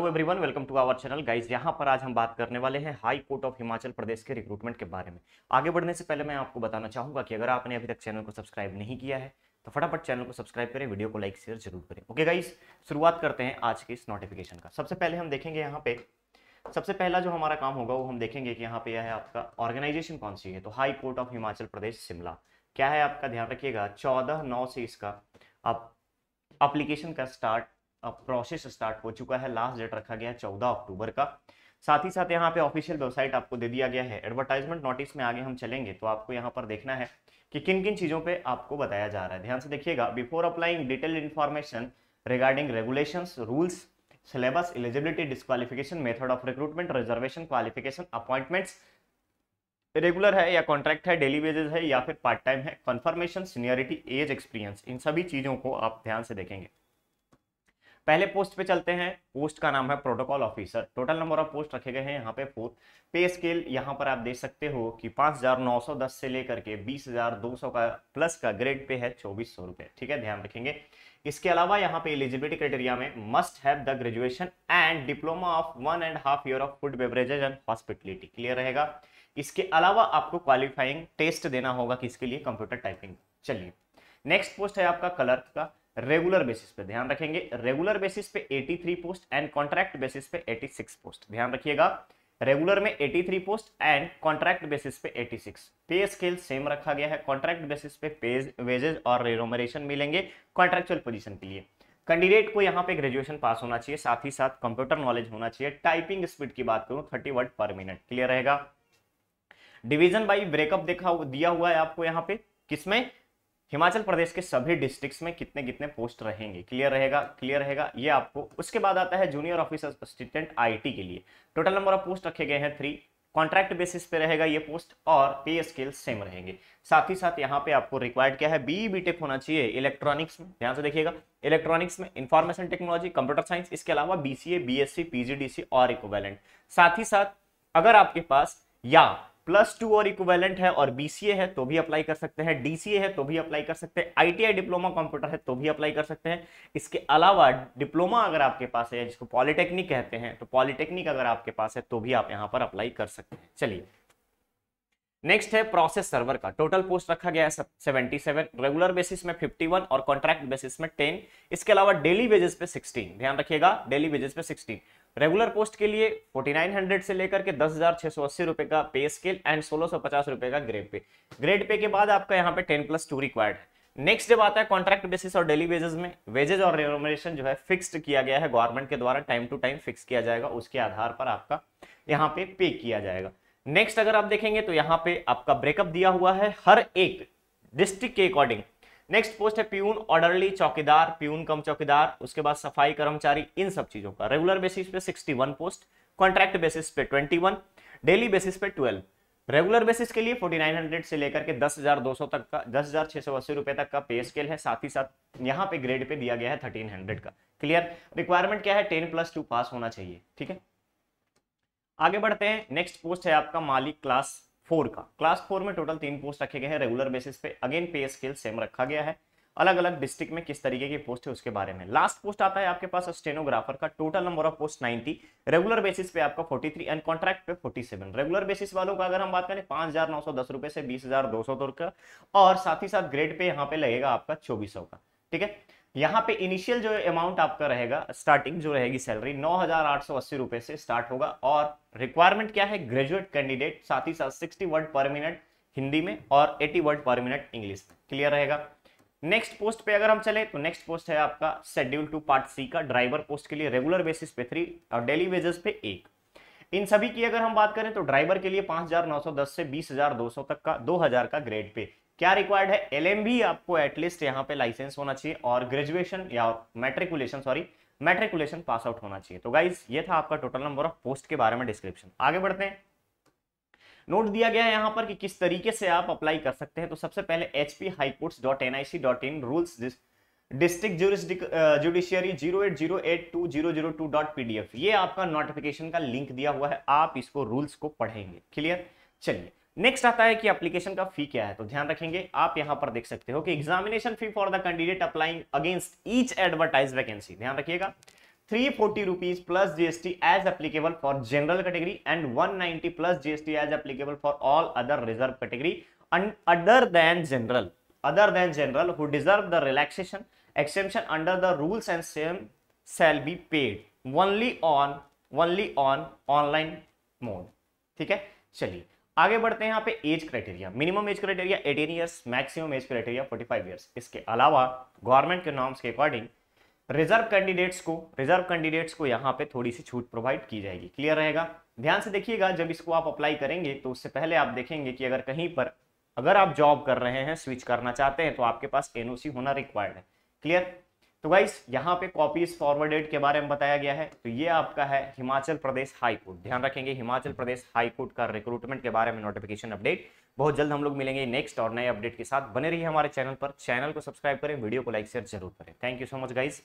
hello everyone welcome to our channel guys यहां पर आज हम बात करने वाले हैं high court of Himachal Pradesh के रिक्रूटमेंट के बारे में आगे बढ़ने से पहले मैं आपको बताना चाहूंगा कि अगर आपने अभी तक चैनल को सब्सक्राइब नहीं किया है तो फटाफट चैनल को सब्सक्राइब करें वीडियो को लाइक शेयर जरूर करें ओके गाइज शुरुआत करते हैं आज के इस नोटिफिकेशन का सबसे पहले हम देखेंगे यहाँ पे सबसे पहला जो हमारा काम होगा वो हम देखेंगे कि यहाँ पे यह है आपका ऑर्गेनाइजेशन कौन सी है तो high court of Himachal Pradesh Shimla क्या है आपका ध्यान रखिएगा चौदह नौ से इसका अप्लीकेशन का स्टार्ट प्रोसेस स्टार्ट हो चुका है लास्ट डेट रखा गया है चौदह अक्टूबर का साथ ही साथ यहाँ पे ऑफिशियल वेबसाइट आपको दे दिया गया है एडवर्टाइजमेंट नोटिस में आगे हम चलेंगे तो आपको यहाँ पर देखना है कि किन किन चीज़ों पे आपको बताया जा रहा है ध्यान से देखिएगा before applying detail information regarding regulation rules syllabus eligibility disqualification method of recruitment reservation qualification appointments regular है या कॉन्ट्रैक्ट है डेली वेजेस है या फिर पार्ट टाइम है कन्फर्मेशन सीनियरिटी एज एक्सपीरियंस इन सभी चीज़ों को आप ध्यान से देखेंगे पहले पोस्ट पे चलते हैं पोस्ट का नाम है protocol officer total number of post रखे गए हैं यहाँ पे फोर पे स्केल यहाँ पर आप देख सकते हो कि 5,910 से लेकर के 20,200 का प्लस का ग्रेड पे है चौबीस सौ रुपए ठीक है ध्यान रखेंगे इसके अलावा यहाँ पे एलिजिबिलिटी क्राइटेरिया में must have the graduation and diploma of one and half year of food beverages and hospitality clear रहेगा इसके अलावा आपको क्वालिफाइंग टेस्ट देना होगा किसके लिए कंप्यूटर टाइपिंग चलिए नेक्स्ट पोस्ट है आपका कलर्क का रेगुलर बेसिस पे ध्यान रखेंगे रेगुलर बेसिस पे 83 पोस्ट एंड कॉन्ट्रैक्ट बेसिस पे 86 पोस्ट ध्यान रखिएगा रेगुलर में 83 पोस्ट एंड कॉन्ट्रैक्ट बेसिस पे 86 पे स्केल सेम रखा गया है कॉन्ट्रैक्ट बेसिस पे वेजेस और रिनोमरेशन मिलेंगे कॉन्ट्रेक्चुअल पोजिशन के लिए कैंडिडेट को यहाँ पे ग्रेजुएशन पास होना चाहिए साथ ही साथ कंप्यूटर नॉलेज होना चाहिए टाइपिंग स्पीड की बात करूँ thirty word per minute clear रहेगा डिवीजन बाई ब्रेकअप देखा दिया हुआ है आपको यहाँ पे किसमें हिमाचल प्रदेश के सभी डिस्ट्रिक्ट्स में कितने कितने पोस्ट रहेंगे क्लियर रहेगा क्लियर रहेगा ये आपको उसके बाद आता है जूनियर ऑफिसर असिस्टेंट आईटी के लिए टोटल नंबर ऑफ पोस्ट रखे गए हैं थ्री कॉन्ट्रैक्ट बेसिस पे रहेगा ये पोस्ट और पे स्केल सेम रहेंगे साथ ही साथ यहाँ पे आपको रिक्वायर्ड क्या है बी बी होना चाहिए इलेक्ट्रॉनिक्स में ध्यान से देखिएगा इलेक्ट्रॉनिक्स में इंफॉर्मेशन टेक्नोलॉजी कंप्यूटर साइंस इसके अलावा बी सी पीजीडीसी और इक्वेलेंट साथ ही साथ अगर आपके पास या प्लस टू और इक्वेलेंट है और बीसीए है तो भी अप्लाई कर सकते हैं डीसीए है तो भी अप्लाई कर सकते हैं आईटीआई डिप्लोमा कंप्यूटर है तो भी अप्लाई कर सकते हैं इसके अलावा डिप्लोमा अगर आपके पास है जिसको पॉलिटेक्निक कहते हैं तो पॉलिटेक्निक अगर आपके पास है तो भी आप यहाँ पर अप्लाई कर सकते हैं चलिए नेक्स्ट है प्रोसेस सर्वर का टोटल पोस्ट रखा गया है सब 77 रेगुलर बेसिस में 51 और कॉन्ट्रैक्ट बेसिस में 10 इसके अलावा डेली वेजेस पे 16 ध्यान रखिएगा डेली वेजेस पे 16 रेगुलर पोस्ट के लिए 4900 से लेकर के दस रुपए का पे स्केल एंड पचास रुपए का ग्रेड पे ग्रेड पे के बाद आपका यहाँ पे टेन प्लस टू रिक्वायर्ड है नेक्स्ट जब आता है कॉन्ट्रैक्ट बेसिस और डेली बेसिस में वेजेज और रेनोमेशन जो है फिक्स्ड किया गया है गवर्नमेंट के द्वारा टाइम टू टाइम फिक्स किया जाएगा उसके आधार पर आपका यहाँ पे पे किया जाएगा नेक्स्ट अगर आप देखेंगे तो यहां पे आपका ब्रेकअप दिया हुआ है हर एक डिस्ट्रिक्ट के अकॉर्डिंग नेक्स्ट पोस्ट है peon orderly chowkidar peon cum chowkidar उसके बाद सफाई कर्मचारी इन सब चीजों का रेगुलर बेसिस पे 61 पोस्ट कॉन्ट्रैक्ट बेसिस पे 21 डेली बेसिस पे 12 रेगुलर बेसिस के लिए 4900 से लेकर के 10,200 तक का दस रुपए तक का पे स्केल है साथ ही साथ यहाँ पे ग्रेड पे दिया गया है हंड्रेड का क्लियर रिक्वायरमेंट क्या है टेन प्लस टू पास होना चाहिए ठीक है आगे बढ़ते हैं नेक्स्ट पोस्ट है आपका मालिक क्लास फोर का क्लास फोर में टोटल तीन पोस्ट रखे गए हैं रेगुलर बेसिस पे अगेन पे स्केल सेम रखा गया है अलग अलग डिस्ट्रिक्ट में किस तरीके की पोस्ट है उसके बारे में लास्ट पोस्ट आता है आपके पास स्टेनोग्राफर का total number of post 90 regular basis पे आपका 43 एंड कॉन्ट्रैक्ट पे 47 रेगुलर बेसिस वालों का अगर हम बात करें पांच हजार नौ सौ दस रुपए से बीस हजार दो सौ और साथ ही साथ ग्रेड पे यहाँ पे लगेगा आपका चौबीस का ठीक है यहाँ पे इनिशियल जो अमाउंट आपका रहेगा स्टार्टिंग जो रहेगी सैलरी नौ हजार आठ सौ अस्सी रुपए से स्टार्ट होगा और रिक्वायरमेंट क्या है ग्रेजुएट कैंडिडेट साथ ही साथ sixty word per minute Hindi में और eighty word per minute English में क्लियर रहेगा नेक्स्ट पोस्ट पे अगर हम चले तो नेक्स्ट पोस्ट है आपका शेड्यूल टू पार्ट सी का ड्राइवर पोस्ट के लिए रेगुलर बेसिस पे थ्री और डेली वेजेस पे एक इन सभी की अगर हम बात करें तो ड्राइवर के लिए पांच से बीस तक का दो का ग्रेड पे क्या रिक्वायर्ड है एल भी आपको एटलीस्ट यहाँ पे लाइसेंस होना चाहिए और ग्रेजुएशन या matriculation sorry matriculation pass out होना चाहिए तो गाइज ये था आपका टोटल नंबर ऑफ पोस्ट के बारे में डिस्क्रिप्शन आगे बढ़ते हैं नोट दिया गया है यहाँ पर कि किस तरीके से आप अप्लाई कर सकते हैं तो सबसे पहले H P high courts dot N I C dot in rules district judiciary zero eight zero eight two zero zero two dot P D F ये आपका नोटिफिकेशन का लिंक दिया हुआ है आप इसको रूल्स को पढ़ेंगे क्लियर चलिए नेक्स्ट आता है कि एप्लीकेशन का फी क्या है तो ध्यान रखेंगे आप यहां पर देख सकते हो कि examination fee for the candidate applying against each advertise vacancy ध्यान रखिएगा three forty rupees plus GST as applicable for general category and one ninety plus GST as applicable for all other reserve category other than general other than general who deserve the relaxation exemption under the rules and same shall be paid only on only on online mode ठीक है चलिए आगे बढ़ते हैं यहाँ पे age criteria minimum age criteria 18 years maximum age criteria 45 years इसके अलावा गवर्नमेंट के नॉर्म्स के अकॉर्डिंग रिजर्व कैंडिडेट्स को रिजर्व कैंडिडेट्स को यहाँ पे थोड़ी सी छूट प्रोवाइड की जाएगी क्लियर रहेगा ध्यान से देखिएगा जब इसको आप अप्लाई करेंगे तो उससे पहले आप देखेंगे कि अगर कहीं पर अगर आप जॉब कर रहे हैं स्विच करना चाहते हैं तो आपके पास एनओसी होना रिक्वायर्ड है क्लियर तो गाइस यहाँ पे कॉपीज फॉरवर्डेड के बारे में बताया गया है तो ये आपका है हिमाचल प्रदेश हाईकोर्ट ध्यान रखेंगे हिमाचल प्रदेश हाईकोर्ट का रिक्रूटमेंट के बारे में नोटिफिकेशन अपडेट बहुत जल्द हम लोग मिलेंगे नेक्स्ट और नए अपडेट के साथ बने रहिए हमारे चैनल पर चैनल को सब्सक्राइब करें वीडियो को लाइक शेयर जरूर करें thank you so much guys